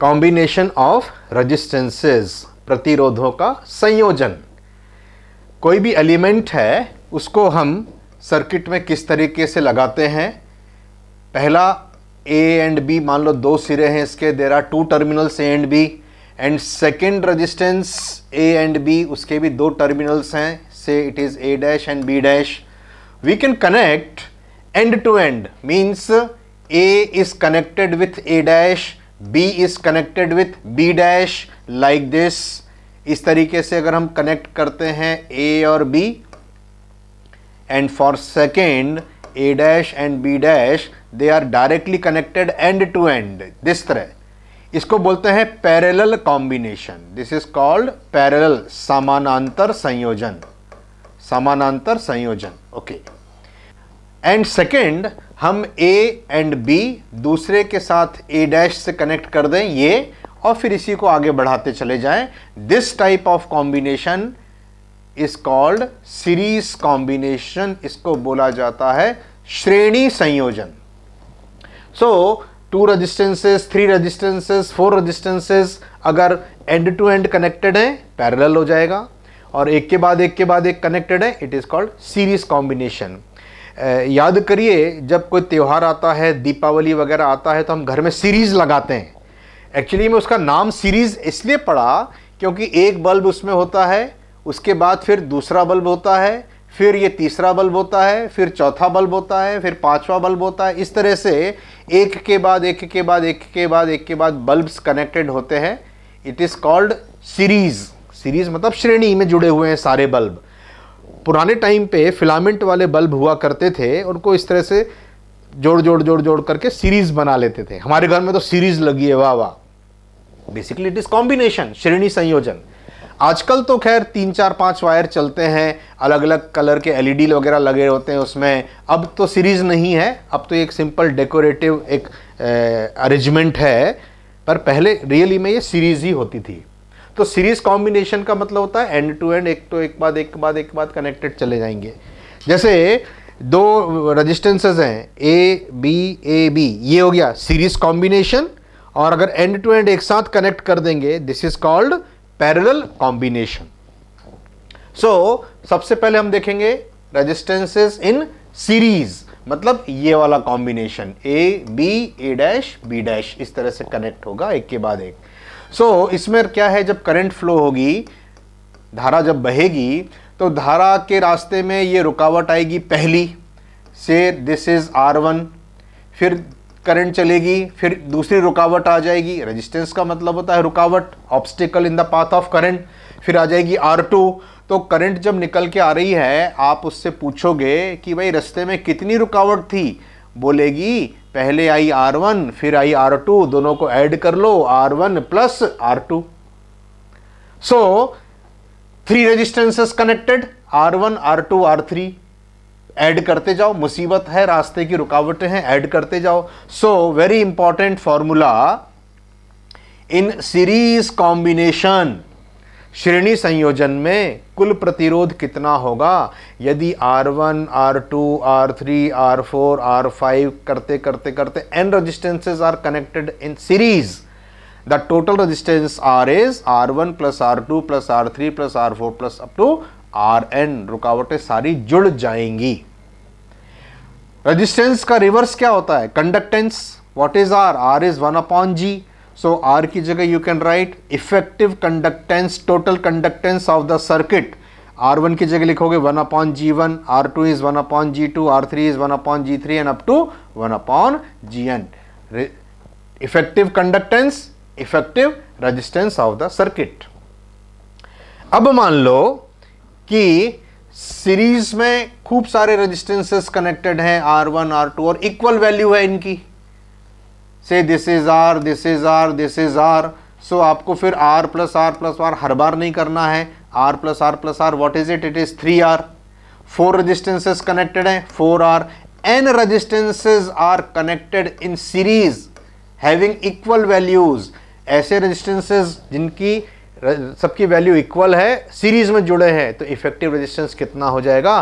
Combination of resistances प्रतिरोधों का संयोजन कोई भी एलिमेंट है उसको हम सर्किट में किस तरीके से लगाते हैं पहला ए एंड बी मान लो दो सिरे हैं इसके there are two terminals A and B and second resistance A and B उसके भी दो टर्मिनल्स हैं so it is A dash and B dash we can connect end to end means A is connected with A dash B is connected with B dash like this. इस तरीके से अगर हम connect करते हैं A और B and for second A dash and B dash they are directly connected end to end this तरह इसको बोलते हैं parallel combination. This is called parallel समानांतर संयोजन समानांतर संयोजन okay. एंड सेकेंड हम ए एंड बी दूसरे के साथ ए डैश से कनेक्ट कर दें ये और फिर इसी को आगे बढ़ाते चले जाएं this type of combination is called series combination इसको बोला जाता है श्रेणी संयोजन so two resistances three resistances four resistances अगर एंड टू एंड कनेक्टेड हैं पैरेलल हो जाएगा और एक के बाद एक के बाद एक कनेक्टेड है it is called series combination याद करिए जब कोई त्यौहार आता है दीपावली वगैरह आता है तो हम घर में सीरीज़ लगाते हैं एक्चुअली में उसका नाम सीरीज़ इसलिए पड़ा क्योंकि एक बल्ब उसमें होता है उसके बाद फिर दूसरा बल्ब होता है फिर ये तीसरा बल्ब होता है फिर चौथा बल्ब होता है फिर पांचवा बल्ब होता है इस तरह से एक के बाद एक के बाद एक के बाद एक के बाद बल्ब्स कनेक्टेड होते हैं it is called series series मतलब श्रेणी में जुड़े हुए हैं सारे बल्ब पुराने टाइम पे फिलामेंट वाले बल्ब हुआ करते थे उनको इस तरह से जोड़ जोड़ जोड़ जोड़ करके सीरीज बना लेते थे हमारे घर में तो सीरीज लगी है वाह वाह बेसिकली इट इज कॉम्बिनेशन श्रेणी संयोजन आजकल तो खैर तीन चार पांच वायर चलते हैं अलग अलग कलर के एलईडी e वगैरह लगे होते हैं उसमें अब तो सीरीज नहीं है अब तो एक सिंपल डेकोरेटिव एक अरेंजमेंट है पर पहले रियली में ये सीरीज ही होती थी तो सीरीज कॉम्बिनेशन का मतलब होता है एंड टू एंड एक तो एक बाद एक बाद एक बाद कनेक्टेड चले जाएंगे जैसे दो रजिस्टेंसेज हैं ए बी ए बी ये हो गया सीरीज कॉम्बिनेशन और अगर एंड टू एंड एक साथ कनेक्ट कर देंगे this is called parallel combination so सबसे पहले हम देखेंगे रजिस्टेंसेज इन सीरीज मतलब ये वाला combination A B A dash B dash इस तरह से कनेक्ट होगा एक के बाद एक सो so, इसमें क्या है जब करंट फ्लो होगी धारा जब बहेगी तो धारा के रास्ते में ये रुकावट आएगी पहली से दिस इज़ आर वन फिर करंट चलेगी फिर दूसरी रुकावट आ जाएगी रेजिस्टेंस का मतलब होता है रुकावट obstacle in the path of current फिर आ जाएगी आर टू तो करंट जब निकल के आ रही है आप उससे पूछोगे कि भाई रास्ते में कितनी रुकावट थी बोलेगी पहले आई आर वन फिर आई आर टू दोनों को ऐड कर लो R one plus R two so three resistances connected R one R two R three add करते जाओ मुसीबत है रास्ते की रुकावटें हैं ऐड करते जाओ so very important formula in series combination श्रेणी संयोजन में कुल प्रतिरोध कितना होगा यदि R1, R2, R3, R4, R5 करते करते करते n resistances are connected in series. The total resistance R is R1 plus R2 plus R3 plus R4 plus up to Rn. रुकावटें सारी जुड़ जाएंगी रेजिस्टेंस का रिवर्स क्या होता है conductance what is R R is one upon G So R की जगह you can write effective conductance total conductance of the circuit R1 की जगह लिखोगे 1 upon G1 R2 is 1 upon G2 R3 is 1 upon G3 and up to 1 upon Gn effective conductance effective resistance of the circuit अब मान लो कि series में खूब सारे resistances connected हैं R1 R2 और इक्वल वैल्यू है इनकी से this is R this is R this is R so आपको फिर R plus R plus R हर बार नहीं करना है R plus R plus R what is it it is three R four resistances connected हैं four R N resistances are connected in series having equal values ऐसे resistances जिनकी सबकी value equal है सीरीज में जुड़े हैं तो इफेक्टिव रजिस्टेंस कितना हो जाएगा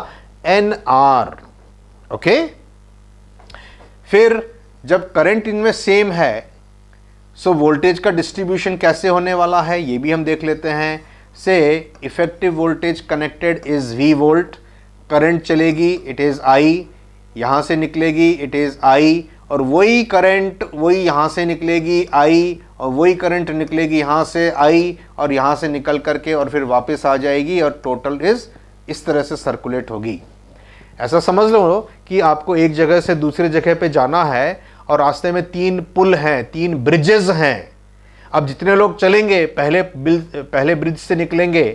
एन आर ओके फिर जब करंट इनमें सेम है सो वोल्टेज का डिस्ट्रीब्यूशन कैसे होने वाला है ये भी हम देख लेते हैं से effective voltage connected is V volt current चलेगी इट इज़ आई यहाँ से निकलेगी इट इज़ आई और वही करंट वही यहाँ से निकलेगी आई और वही करंट निकलेगी यहाँ से आई और यहाँ से निकल करके और फिर वापस आ जाएगी और टोटल इज़ इस तरह से सर्कुलेट होगी ऐसा समझ लो कि आपको एक जगह से दूसरी जगह पे जाना है और रास्ते में तीन पुल हैं तीन ब्रिजेज हैं अब जितने लोग चलेंगे पहले पहले ब्रिज से निकलेंगे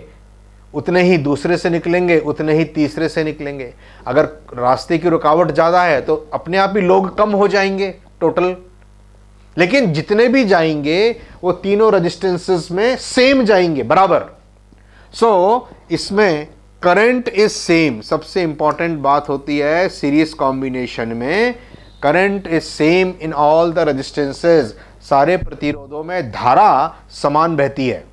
उतने ही दूसरे से निकलेंगे उतने ही तीसरे से निकलेंगे अगर रास्ते की रुकावट ज़्यादा है तो अपने आप ही लोग कम हो जाएंगे टोटल लेकिन जितने भी जाएंगे वो तीनों रजिस्टेंसेस में सेम जाएंगे बराबर सो so, इसमें करंट इज सेम सबसे इंपॉर्टेंट बात होती है सीरीज कॉम्बिनेशन में current is same in all the resistances सारे प्रतिरोधों में धारा समान बहती है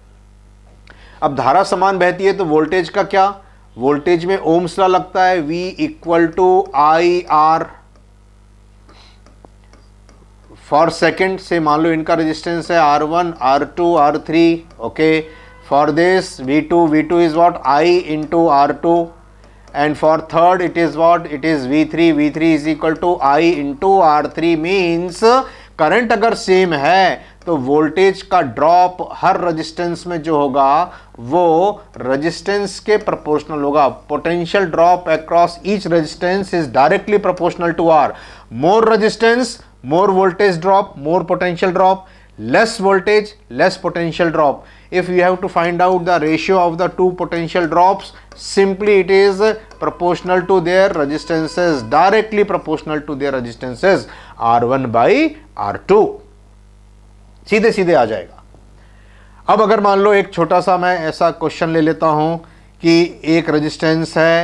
अब धारा समान बहती है तो वोल्टेज का क्या वोल्टेज में ओम्स ला लगता है V equal to I R for second से मान लो इनका रेजिस्टेंस है R1, R2, R3 okay okay? For this V2, V2 is what? I into R2 and for third it is what? It is V3, V3 is equal to I into R3 means current अगर same है तो voltage का drop her resistance में जो होगा वो resistance के proportional होगा potential drop across each resistance is directly proportional to R more resistance more voltage drop more potential drop less voltage less potential drop if you have to find out the ratio of the two potential drops simply it is proportional to their resistances directly proportional to their resistances r1 by r2 सीधे सीधे आ जाएगा अब अगर मान लो एक छोटा सा मैं ऐसा क्वेश्चन ले लेता हूं कि एक रेजिस्टेंस है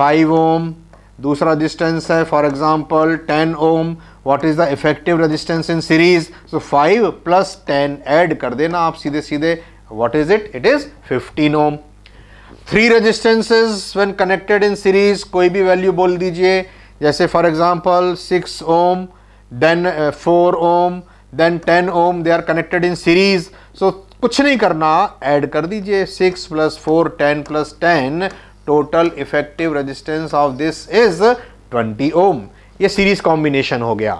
5 ओम दूसरा रेजिस्टेंस है for example 10 ohm what is the effective resistance in series so five plus ten add कर देना आप सीधे सीधे what is it it is fifteen ohm three resistances when connected in series कोई भी वैल्यू बोल दीजिए जैसे for example six ohm then four ohm then ten ohm they are connected in series so कुछ नहीं करना ऐड कर दीजिए six plus four ten plus ten total effective resistance of this is twenty ohm ये series combination हो गया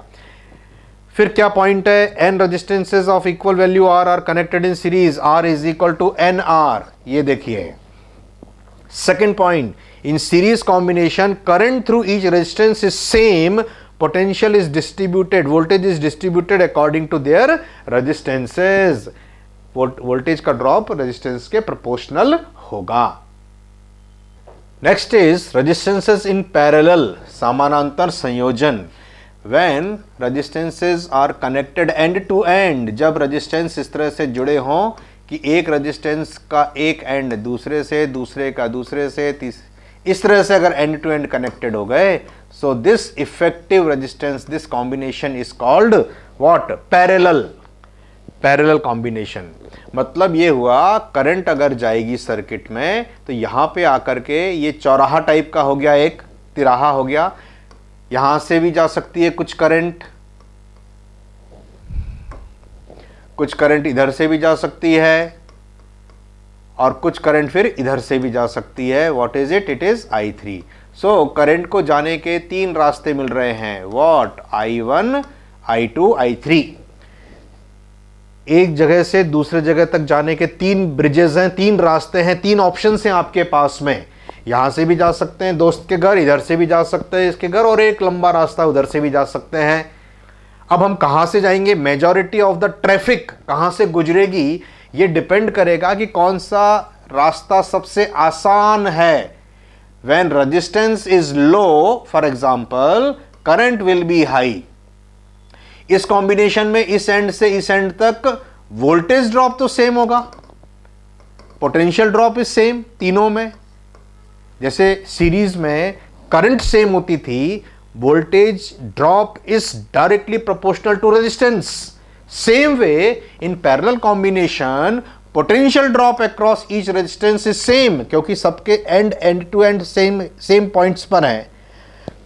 फिर क्या पॉइंट है N resistances of equal value are R connected in series R is equal to N R ये देखिए second point in series combination current through each resistance is same potential is distributed voltage is distributed according to their resistances voltage का drop resistance के proportional होगा next is resistances in parallel समानांतर संयोजन when resistances are connected end to end जब resistance इस तरह से जुड़े हों कि एक रजिस्टेंस का एक एंड दूसरे से दूसरे का दूसरे से इस तरह से अगर एंड टू एंड कनेक्टेड हो गए so this effective resistance this combination is called what parallel parallel combination मतलब ये हुआ करंट अगर जाएगी सर्किट में तो यहाँ पे आकर के ये चौराहा टाइप का हो गया एक तिराहा हो गया यहाँ से भी जा सकती है कुछ करंट कुछ करंट इधर से भी जा सकती है और कुछ करंट फिर इधर से भी जा सकती है what is it it is I three so current को जाने के तीन रास्ते मिल रहे हैं what I one I two I three एक जगह से दूसरे जगह तक जाने के तीन ब्रिजेज हैं तीन रास्ते हैं तीन ऑप्शन हैं आपके पास में यहाँ से भी जा सकते हैं दोस्त के घर इधर से भी जा सकते हैं इसके घर और एक लंबा रास्ता उधर से भी जा सकते हैं अब हम कहाँ से जाएंगे मेजॉरिटी ऑफ द ट्रैफिक कहाँ से गुजरेगी ये डिपेंड करेगा कि कौन सा रास्ता सबसे आसान है when resistance is low for example current will be high इस कॉम्बिनेशन में इस एंड से इस एंड तक वोल्टेज ड्रॉप तो सेम होगा पोटेंशियल ड्रॉप इज सेम तीनों में जैसे सीरीज में करंट सेम होती थी voltage drop is directly proportional to resistance same way in parallel combination potential drop across each resistance is same क्योंकि सबके end end to end same same points पर है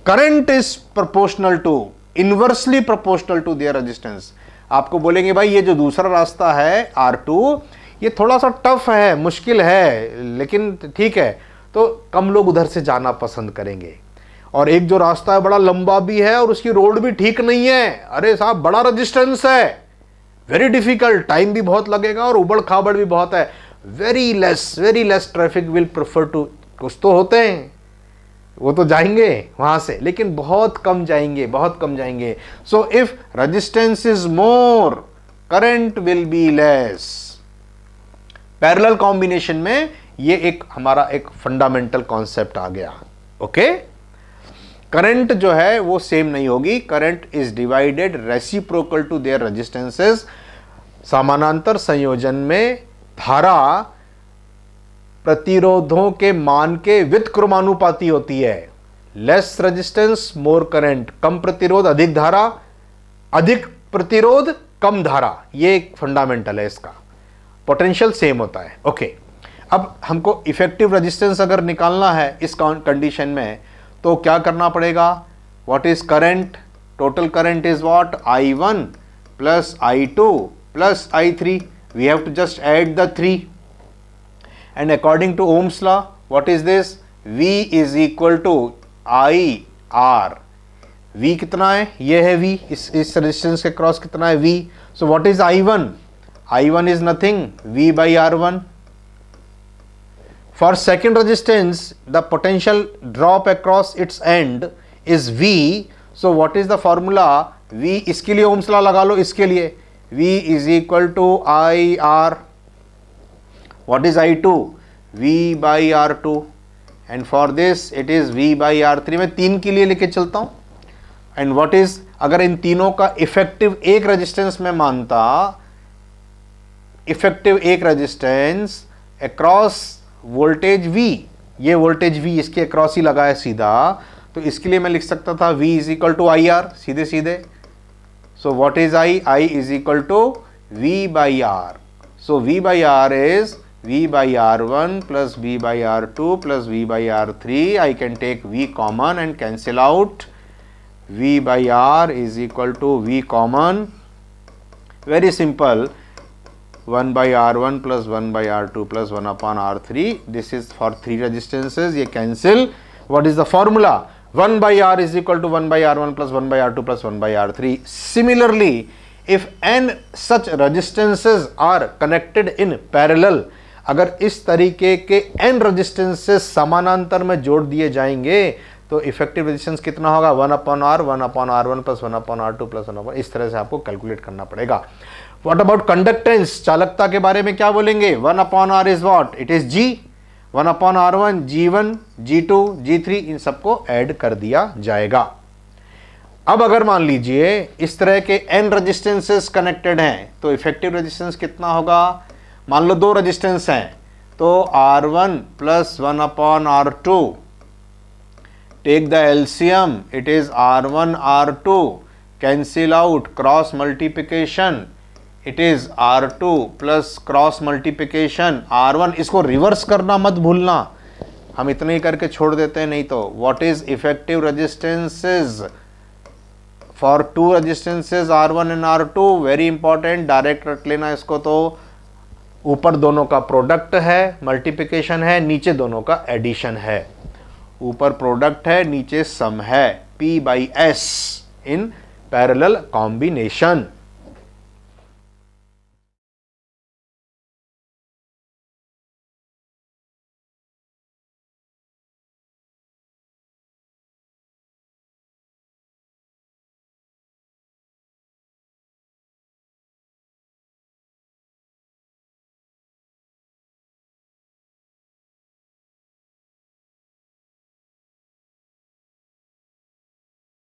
current is proportional to inversely proportional to their resistance आपको बोलेंगे भाई ये जो दूसरा रास्ता है आर टू ये थोड़ा सा टफ है मुश्किल है लेकिन ठीक है तो कम लोग उधर से जाना पसंद करेंगे और एक जो रास्ता है बड़ा लंबा भी है और उसकी रोड भी ठीक नहीं है अरे साहब बड़ा रजिस्टेंस है वेरी डिफिकल्ट टाइम भी बहुत लगेगा और उबड़ खाबड़ भी बहुत है very less very less traffic will prefer to कुछ तो होते हैं वो तो जाएंगे वहां से लेकिन बहुत कम जाएंगे बहुत कम जाएंगे so if resistance is more current will be less parallel combination में ये एक हमारा एक फंडामेंटल कॉन्सेप्ट आ गया ओके करंट जो है वो सेम नहीं होगी current is divided reciprocal to their resistances समानांतर संयोजन में धारा प्रतिरोधों के मान के वित्त क्रमानुपाती होती है लेस रेजिस्टेंस मोर करंट कम प्रतिरोध अधिक धारा अधिक प्रतिरोध कम धारा ये एक फंडामेंटल है इसका पोटेंशियल सेम होता है ओके अब हमको इफेक्टिव रेजिस्टेंस अगर निकालना है इस कंडीशन में तो क्या करना पड़ेगा what is current total current is what I two plus I three we have to just add the three and according to Ohm's law, what is this? V is equal to I R. V kitna hai ye hai V is is resistance ke cross kitna hai V so what is I1 I1 is nothing V by R1 for second resistance the potential drop across its end is V so what is the formula V iske liye ohms law laga lo iske liye V is equal to I R What is I2? V by R2 and for this it is V by R3 मैं तीन के लिए लेके चलता हूँ and what is अगर इन तीनों का इफेक्टिव एक रेजिस्टेंस में मानता इफेक्टिव एक रेजिस्टेंस अक्रॉस वोल्टेज V ये वोल्टेज V इसके अक्रॉस ही लगा है सीधा तो इसके लिए मैं लिख सकता था V is equal to I R सीधे सीधे so what is I I is equal to V by R so V by R is V by R1 plus V by R2 plus V by R3. I can take V common and cancel out. V by R is equal to V common. Very simple. 1 by R1 plus 1 by R2 plus 1 upon R3. This is for 3 resistances. Ye cancel. What is the formula? 1 by R is equal to 1 by R1 plus 1 by R2 plus 1 by R3. Similarly, if n such resistances are connected in parallel, अगर इस तरीके के N resistance से समानांतर में जोड़ दिए जाएंगे तो इफेक्टिव रेजिस्टेंस कितना होगा one upon R one upon R one plus one upon R two plus one upon इस तरह से आपको कैलकुलेट करना पड़ेगा व्हाट अबाउट कंडक्टेंस चालकता के बारे में क्या बोलेंगे one upon R is what it is G one upon R one G one G two G three इन सबको ऐड कर दिया जाएगा अब अगर मान लीजिए इस तरह के एन रजिस्टेंसेस कनेक्टेड हैं तो इफेक्टिव रजिस्टेंस कितना होगा मान लो दो रजिस्टेंस हैं तो R one plus one upon R two take the LCM it is R one R two cancel out cross multiplication it is R two plus cross multiplication R one इसको reverse करना मत भूलना हम इतने ही करके छोड़ देते हैं नहीं तो what is effective resistances for two resistances R one and R two very important direct रख लेना इसको तो ऊपर दोनों का प्रोडक्ट है मल्टीप्लिकेशन है नीचे दोनों का एडिशन है ऊपर प्रोडक्ट है नीचे सम है P by S in parallel combination